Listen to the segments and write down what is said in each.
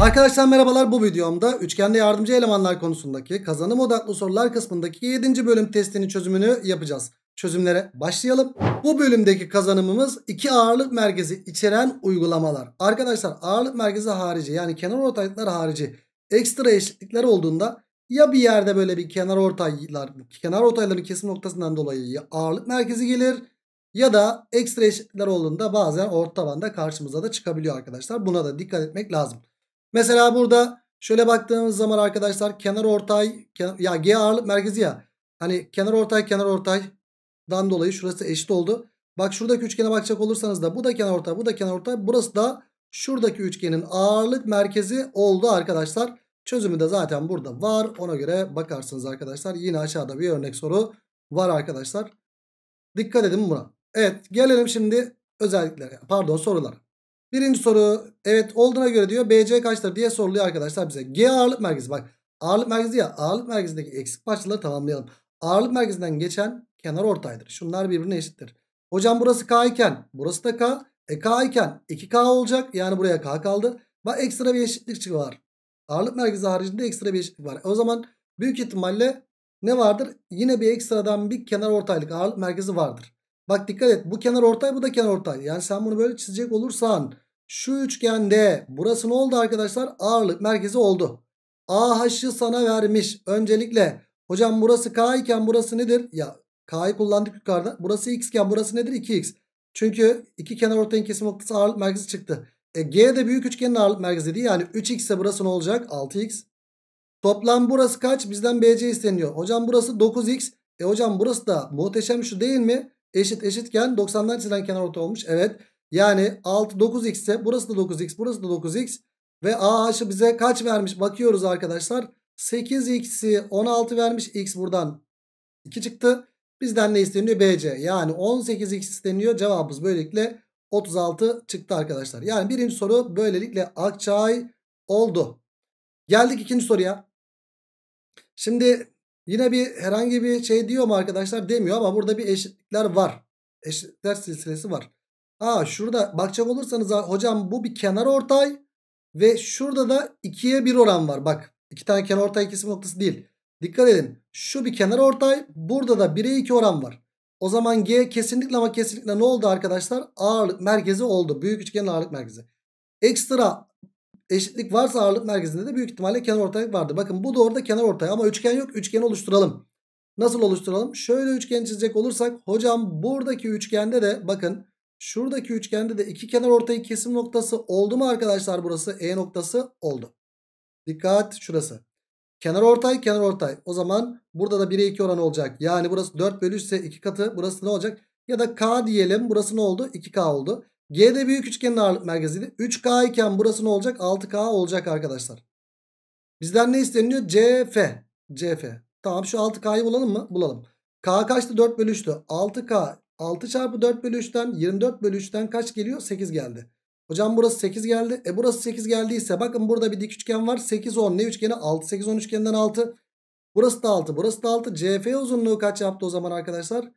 Arkadaşlar merhabalar bu videomda üçgende yardımcı elemanlar konusundaki kazanım odaklı sorular kısmındaki 7. bölüm testinin çözümünü yapacağız. Çözümlere başlayalım. Bu bölümdeki kazanımımız iki ağırlık merkezi içeren uygulamalar. Arkadaşlar ağırlık merkezi harici yani kenar ortaylıklar harici ekstra eşitlikler olduğunda ya bir yerde böyle bir kenar ortaylar, kenar ortayların kesim noktasından dolayı ağırlık merkezi gelir ya da ekstra eşitlikler olduğunda bazen orta tabanda karşımıza da çıkabiliyor arkadaşlar. Buna da dikkat etmek lazım. Mesela burada şöyle baktığımız zaman arkadaşlar kenar ortay kenar, ya G ağırlık merkezi ya. Hani kenar ortay kenar ortaydan dolayı şurası eşit oldu. Bak şuradaki üçgene bakacak olursanız da bu da kenar ortay bu da kenar ortay. Burası da şuradaki üçgenin ağırlık merkezi oldu arkadaşlar. Çözümü de zaten burada var. Ona göre bakarsınız arkadaşlar. Yine aşağıda bir örnek soru var arkadaşlar. Dikkat edin buna. Evet gelelim şimdi özelliklere pardon sorulara. Birinci soru evet olduğuna göre diyor BC kaçtır diye soruluyor arkadaşlar bize. G ağırlık merkezi bak ağırlık merkezi ya ağırlık merkezindeki eksik parçaları tamamlayalım. Ağırlık merkezinden geçen kenar ortaydır. Şunlar birbirine eşittir. Hocam burası K iken burası da K. E K iken 2K olacak yani buraya K kaldı. Bak ekstra bir eşitlik var. Ağırlık merkezi haricinde ekstra bir eşitlik var. O zaman büyük ihtimalle ne vardır? Yine bir ekstradan bir kenar ortaylık ağırlık merkezi vardır. Bak dikkat et bu kenar ortay bu da kenar ortay. Yani sen bunu böyle çizecek olursan şu üçgende burası ne oldu arkadaşlar? Ağırlık merkezi oldu. AH'ı sana vermiş. Öncelikle hocam burası K iken burası nedir? Ya K'yı kullandık yukarıda. Burası X iken burası nedir? 2X. Çünkü iki kenar ortayın kesim noktası ağırlık merkezi çıktı. E, G de büyük üçgenin ağırlık merkezi merkeziydi. Yani 3x ise burası ne olacak? 6x. Toplam burası kaç? Bizden BC isteniyor. Hocam burası 9x. E hocam burası da muhteşem şu değil mi? eşit eşitken 90'dan çizilen kenar orta olmuş. Evet. Yani 6 9x ise burası da 9x burası da 9x. Ve AH'ı bize kaç vermiş bakıyoruz arkadaşlar. 8x'i 16 vermiş. X buradan 2 çıktı. Bizden ne isteniyor? BC. Yani 18x isteniyor. Cevabımız böylelikle 36 çıktı arkadaşlar. Yani birinci soru böylelikle Akçay oldu. Geldik ikinci soruya. Şimdi Yine bir herhangi bir şey diyor mu arkadaşlar demiyor ama burada bir eşitlikler var. Eşitlikler silsilesi var. Aa şurada bakacak olursanız hocam bu bir kenar ortay ve şurada da 2'ye 1 oran var. Bak iki tane kenar ortay ikisi noktası değil. Dikkat edin şu bir kenar ortay burada da 1'e 2 oran var. O zaman G kesinlikle ama kesinlikle ne oldu arkadaşlar? Ağırlık merkezi oldu. Büyük üçgenin ağırlık merkezi. Ekstra Eşitlik varsa ağırlık merkezinde de büyük ihtimalle kenar ortay vardı. Bakın bu doğru da kenar ortay ama üçgen yok. Üçgen oluşturalım. Nasıl oluşturalım? Şöyle üçgen çizecek olursak hocam buradaki üçgende de bakın şuradaki üçgende de iki kenar ortayın kesim noktası oldu mu arkadaşlar burası? E noktası oldu. Dikkat şurası. Kenar ortay kenar ortay. O zaman burada da 1'e 2 oranı olacak. Yani burası 4 bölü 3 ise 2 katı burası ne olacak? Ya da K diyelim burası ne oldu? 2K oldu. G'de büyük üçgenin ağırlık merkeziydi. 3K iken burası ne olacak? 6K olacak arkadaşlar. Bizden ne isteniyor? CF. CF. Tamam şu 6K'yı bulalım mı? Bulalım. K kaçtı? 4 bölü 3'tü. 6K 6 çarpı 4 bölü 3'ten 24 bölü 3'ten kaç geliyor? 8 geldi. Hocam burası 8 geldi. E burası 8 geldiyse bakın burada bir dik üçgen var. 8 10 ne üçgeni? 6 8 10 üçgeninden 6. Burası da 6. Burası da 6. CF uzunluğu kaç yaptı o zaman arkadaşlar?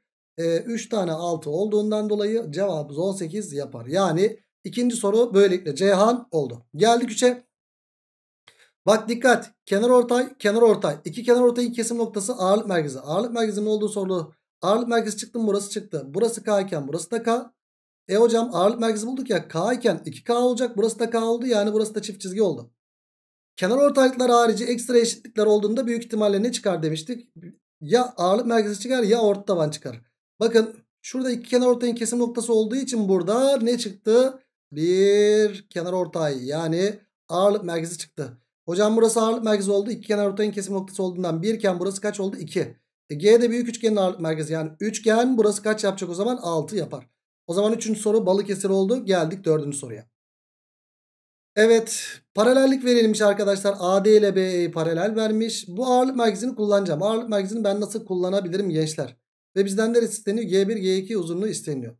3 ee, tane 6 olduğundan dolayı cevabımız 18 yapar. Yani ikinci soru böylelikle Ceyhan oldu. Geldik 3'e. Bak dikkat. Kenar ortay, kenar ortay. İki kenar ortayın kesim noktası ağırlık merkezi. Ağırlık merkezinin olduğu sorulu. Ağırlık merkezi çıktı mı burası çıktı. Burası K iken burası da K. E hocam ağırlık merkezi bulduk ya. K iken 2K olacak. Burası da K oldu. Yani burası da çift çizgi oldu. Kenar ortaylıklar harici ekstra eşitlikler olduğunda büyük ihtimalle ne çıkar demiştik? Ya ağırlık merkezi çıkar ya orta taban çıkar. Bakın şurada iki kenar ortayın kesim noktası olduğu için burada ne çıktı? Bir kenar ortay yani ağırlık merkezi çıktı. Hocam burası ağırlık merkezi oldu. İki kenar ortayın kesim noktası olduğundan birken burası kaç oldu? 2. E, G de büyük üçgenin ağırlık merkezi. Yani üçgen burası kaç yapacak o zaman? 6 yapar. O zaman üçüncü soru balık Balıkesir oldu. Geldik dördüncü soruya. Evet paralellik verilmiş arkadaşlar. AD ile BE paralel vermiş. Bu ağırlık merkezini kullanacağım. Ağırlık merkezini ben nasıl kullanabilirim gençler? Ve bizden neresi isteniyor? G1, G2 uzunluğu isteniyor.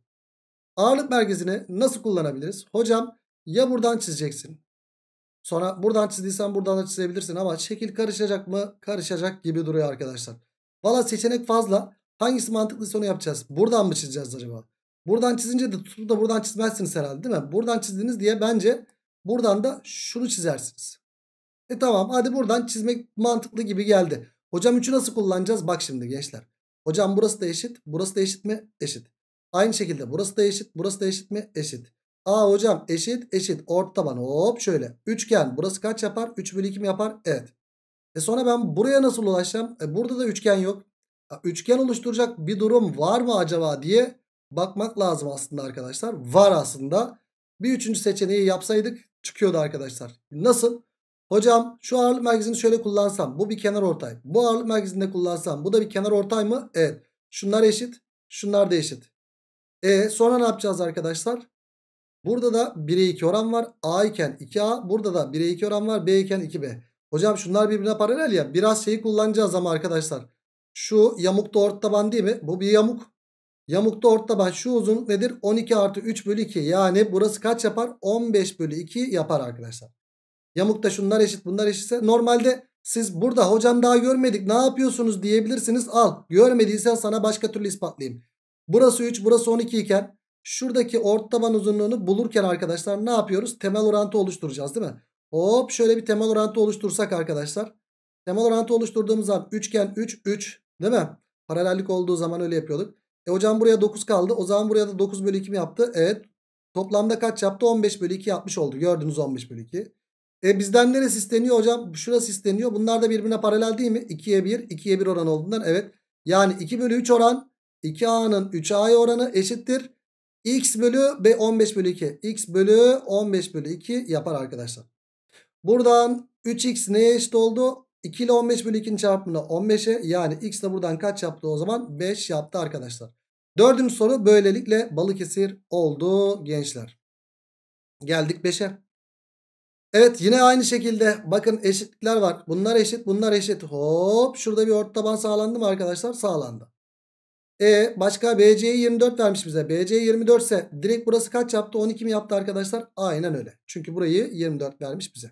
Ağırlık merkezini nasıl kullanabiliriz? Hocam ya buradan çizeceksin. Sonra buradan çizdiysen buradan da çizebilirsin ama şekil karışacak mı? Karışacak gibi duruyor arkadaşlar. Valla seçenek fazla. Hangisi mantıklı sonu yapacağız. Buradan mı çizeceğiz acaba? Buradan çizince de tutup da buradan çizmezsiniz herhalde değil mi? Buradan çizdiniz diye bence buradan da şunu çizersiniz. E tamam hadi buradan çizmek mantıklı gibi geldi. Hocam 3'ü nasıl kullanacağız? Bak şimdi gençler. Hocam burası da eşit. Burası da eşit mi? Eşit. Aynı şekilde burası da eşit. Burası da eşit mi? Eşit. Aa hocam eşit eşit. Orta taban hop şöyle. Üçgen burası kaç yapar? 3 bölü 2 mi yapar? Evet. E sonra ben buraya nasıl ulaşacağım? E burada da üçgen yok. Üçgen oluşturacak bir durum var mı acaba diye bakmak lazım aslında arkadaşlar. Var aslında. Bir üçüncü seçeneği yapsaydık çıkıyordu arkadaşlar. Nasıl? Hocam şu ağırlık merkezini şöyle kullansam. Bu bir kenar ortay. Bu ağırlık merkezinde kullansam. Bu da bir kenar ortay mı? Evet. Şunlar eşit. Şunlar da eşit. E sonra ne yapacağız arkadaşlar? Burada da 1'e 2 oran var. A iken 2A. Burada da 1'e 2 oran var. B iken 2B. Hocam şunlar birbirine paralel ya. Biraz şeyi kullanacağız ama arkadaşlar. Şu yamuk da ort taban değil mi? Bu bir yamuk. Yamukta ort taban. Şu uzun nedir? 12 artı 3 bölü 2. Yani burası kaç yapar? 15 bölü 2 yapar arkadaşlar. Yamukta şunlar eşit bunlar eşitse normalde siz burada hocam daha görmedik ne yapıyorsunuz diyebilirsiniz. Al görmediysen sana başka türlü ispatlayayım. Burası 3 burası 12 iken şuradaki ort taban uzunluğunu bulurken arkadaşlar ne yapıyoruz? Temel orantı oluşturacağız değil mi? Hop şöyle bir temel orantı oluştursak arkadaşlar. Temel orantı oluşturduğumuz zaman üçgen 3 3 değil mi? Paralellik olduğu zaman öyle yapıyorduk. E hocam buraya 9 kaldı. O zaman buraya da 9 bölü 2 mi yaptı? Evet. Toplamda kaç yaptı? 15 bölü 2 yapmış oldu. Gördünüz 15 bölü 2. E bizden neresi isteniyor hocam? Şurası isteniyor. Bunlar da birbirine paralel değil mi? 2'ye 1. 2'ye 1 oran olduğundan evet. Yani 2 bölü 3 oran 2A'nın 3A'ya oranı eşittir. X bölü B 15 bölü 2. X bölü 15 bölü 2 yapar arkadaşlar. Buradan 3X neye eşit oldu? 2 ile 15 bölü 2'nin çarpımına 15'e yani X de buradan kaç yaptı o zaman? 5 yaptı arkadaşlar. Dördüncü soru böylelikle Balıkesir oldu gençler. Geldik 5'e. Evet yine aynı şekilde bakın eşitlikler var. Bunlar eşit bunlar eşit. Hop şurada bir orta taban sağlandı mı arkadaşlar? Sağlandı. E başka BC'yi 24 vermiş bize. BC 24 ise direkt burası kaç yaptı? 12 mi yaptı arkadaşlar? Aynen öyle. Çünkü burayı 24 vermiş bize.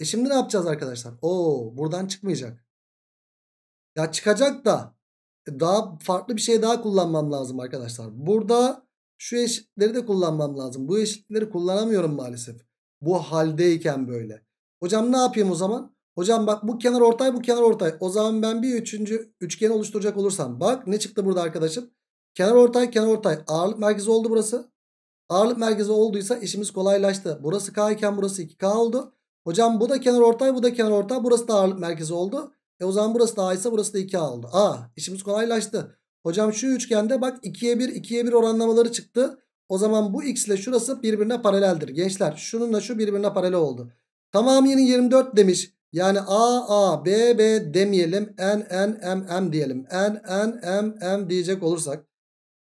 E şimdi ne yapacağız arkadaşlar? Oo buradan çıkmayacak. Ya çıkacak da daha farklı bir şey daha kullanmam lazım arkadaşlar. Burada şu eşitleri de kullanmam lazım. Bu eşitleri kullanamıyorum maalesef. Bu haldeyken böyle. Hocam ne yapayım o zaman? Hocam bak bu kenar ortay bu kenar ortay. O zaman ben bir üçüncü üçgen oluşturacak olursam. Bak ne çıktı burada arkadaşım? Kenar ortay kenar ortay. Ağırlık merkezi oldu burası. Ağırlık merkezi olduysa işimiz kolaylaştı. Burası K iken burası 2K oldu. Hocam bu da kenar ortay bu da kenar ortay. Burası da ağırlık merkezi oldu. E o zaman burası da A ise burası da 2A oldu. A işimiz kolaylaştı. Hocam şu üçgende bak 2'ye 1 2'ye 1 oranlamaları çıktı. O zaman bu x ile şurası birbirine paraleldir. Gençler şununla şu birbirine paralel oldu. Tamamının 24 demiş. Yani A A B B demeyelim. N N M M diyelim. N N M M diyecek olursak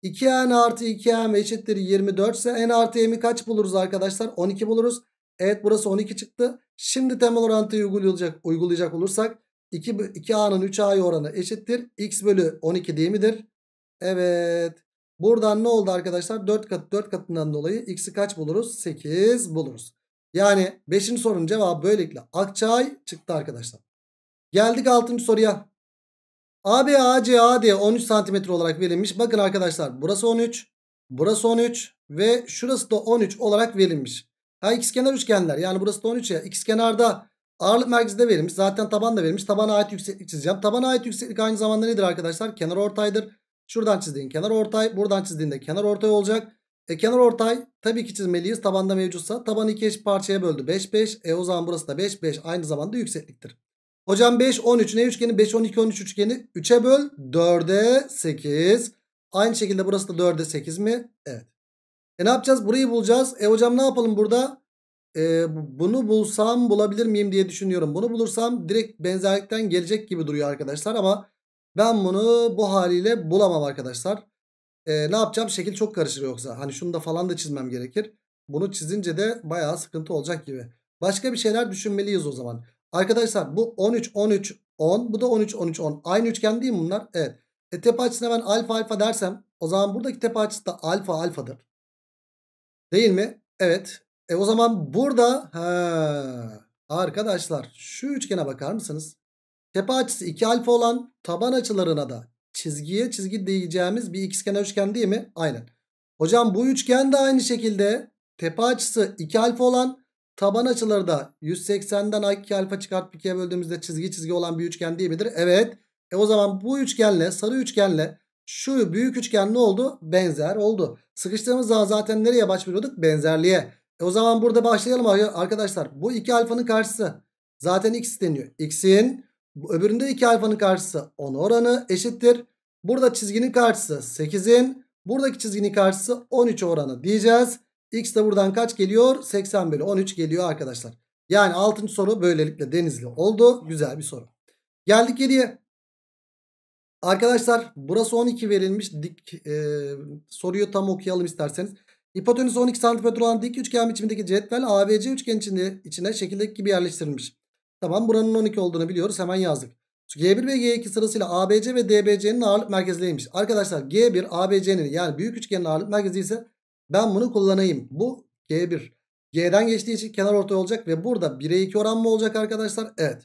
2N artı 2M eşittir 24 ise N artı M'i kaç buluruz arkadaşlar? 12 buluruz. Evet burası 12 çıktı. Şimdi temel orantıyı uygulayacak, uygulayacak olursak 2, 2A'nın 3A'yı oranı eşittir. X bölü 12 değil midir? Evet. Buradan ne oldu arkadaşlar? 4 kat 4 katından dolayı x'i kaç buluruz? 8 buluruz. Yani 5. sorunun cevabı böylelikle Akçay çıktı arkadaşlar. Geldik 6. soruya. AB AC AD 13 cm olarak verilmiş. Bakın arkadaşlar burası 13, burası 13 ve şurası da 13 olarak verilmiş. Ha kenar üçgenler. Yani burası da 13 ya. x kenarda ağırlık merkezi de verilmiş. Zaten taban da verilmiş. Tabana ait yükseklik çizeceğim. Tabana ait yükseklik aynı zamanda nedir arkadaşlar? Kenar ortaydır. Şuradan çizdiğin kenar ortay. Buradan çizdiğinde kenar ortay olacak. E kenar ortay tabii ki çizmeliyiz. Tabanda mevcutsa. Taban iki eş parçaya böldü. 5 5. E o zaman burası da 5 5. Aynı zamanda yüksekliktir. Hocam 5 13 ne üçgeni? 5 12 13 üçgeni. 3'e böl 4'e 8. Aynı şekilde burası da 4'e 8 mi? Evet. E ne yapacağız? Burayı bulacağız. E hocam ne yapalım burada? E, bunu bulsam bulabilir miyim diye düşünüyorum. Bunu bulursam direkt benzerlikten gelecek gibi duruyor arkadaşlar ama ben bunu bu haliyle bulamam arkadaşlar. Ee, ne yapacağım? Şekil çok karışır yoksa. Hani şunu da falan da çizmem gerekir. Bunu çizince de bayağı sıkıntı olacak gibi. Başka bir şeyler düşünmeliyiz o zaman. Arkadaşlar bu 13, 13, 10. Bu da 13, 13, 10. Aynı üçgen değil mi bunlar? Evet. E, tepe açısına ben alfa alfa dersem o zaman buradaki tepe açısı da alfa alfadır. Değil mi? Evet. E o zaman burada he, arkadaşlar şu üçgene bakar mısınız? Tepe açısı 2 alfa olan taban açılarına da çizgiye çizgi diyeceğimiz bir ikizkenar üçgen değil mi? Aynen. Hocam bu üçgen de aynı şekilde tepe açısı 2 alfa olan taban açıları da 180'den 2 alfa çıkartıp 2'ye böldüğümüzde çizgi çizgi olan bir üçgen değil midir? Evet. E o zaman bu üçgenle sarı üçgenle şu büyük üçgen ne oldu? Benzer oldu. Sıkıştığımız zaman zaten nereye başvuruyorduk? Benzerliğe. E o zaman burada başlayalım arkadaşlar. Bu 2 alfanın karşısı. Zaten x deniyor. X'in Öbüründe 2 alfanın karşısı 10 oranı eşittir. Burada çizginin karşısı 8'in. Buradaki çizginin karşısı 13 oranı diyeceğiz. X de buradan kaç geliyor? 80 bölü 13 geliyor arkadaşlar. Yani 6. soru böylelikle denizli oldu. Güzel bir soru. Geldik geriye. Arkadaşlar burası 12 verilmiş. Dik, e, soruyu tam okuyalım isterseniz. Hipotenüs 12 santimetre olan dik üçgen biçimindeki cetvel ABC üçgen içinde, içine şekildeki gibi yerleştirilmiş. Tamam buranın 12 olduğunu biliyoruz hemen yazdık. G1 ve G2 sırasıyla ABC ve DBC'nin ağırlık merkezleriymiş. Arkadaşlar G1 ABC'nin yani büyük üçgenin ağırlık merkezi ise ben bunu kullanayım. Bu G1. G'den geçtiği için kenar ortay olacak ve burada 1'e 2 oran mı olacak arkadaşlar? Evet.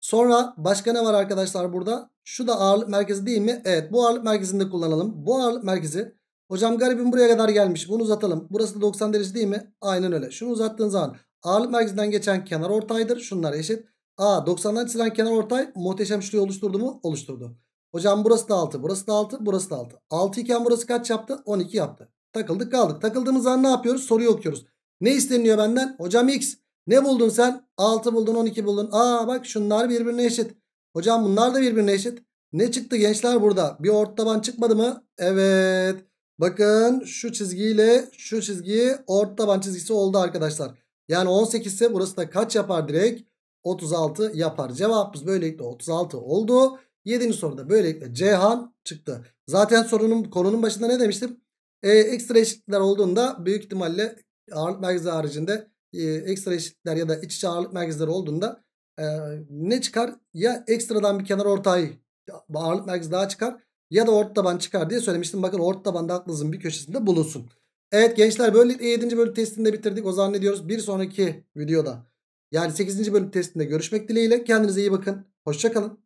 Sonra başka ne var arkadaşlar burada? Şu da ağırlık merkezi değil mi? Evet bu ağırlık merkezini de kullanalım. Bu ağırlık merkezi hocam garibim buraya kadar gelmiş. Bunu uzatalım. Burası da 90 derece değil mi? Aynen öyle. Şunu uzattığın zaman ağırlık merkezinden geçen kenar ortaydır. Şunlar eşit. A 90'dan çizilen kenar ortay muhteşem şurayı oluşturdu mu? Oluşturdu. Hocam burası da 6, burası da 6, burası da 6. 6 iken burası kaç yaptı? 12 yaptı. Takıldık kaldık. Takıldığımız an ne yapıyoruz? Soruyu okuyoruz. Ne isteniyor benden? Hocam x. Ne buldun sen? 6 buldun 12 buldun. Aa bak şunlar birbirine eşit. Hocam bunlar da birbirine eşit. Ne çıktı gençler burada? Bir ort taban çıkmadı mı? Evet. Bakın şu çizgiyle şu çizgi ort taban çizgisi oldu arkadaşlar. Yani 18 ise burası da kaç yapar direkt? 36 yapar. Cevabımız böylelikle 36 oldu. 7. soruda böylelikle Cihan çıktı. Zaten sorunun konunun başında ne demiştim? Ee, ekstra eşitlikler olduğunda büyük ihtimalle ağırlık merkezi haricinde e, ekstra eşitlikler ya da iç içe ağırlık merkezleri olduğunda e, ne çıkar? Ya ekstradan bir kenar ortay ağırlık merkezi daha çıkar ya da orta taban çıkar diye söylemiştim. Bakın orta tabanda aklınızın bir köşesinde bulunsun. Evet gençler böylelikle 7. bölü testini de bitirdik. O zaman ne diyoruz? Bir sonraki videoda yani 8. bölüm testinde görüşmek dileğiyle. Kendinize iyi bakın. Hoşçakalın.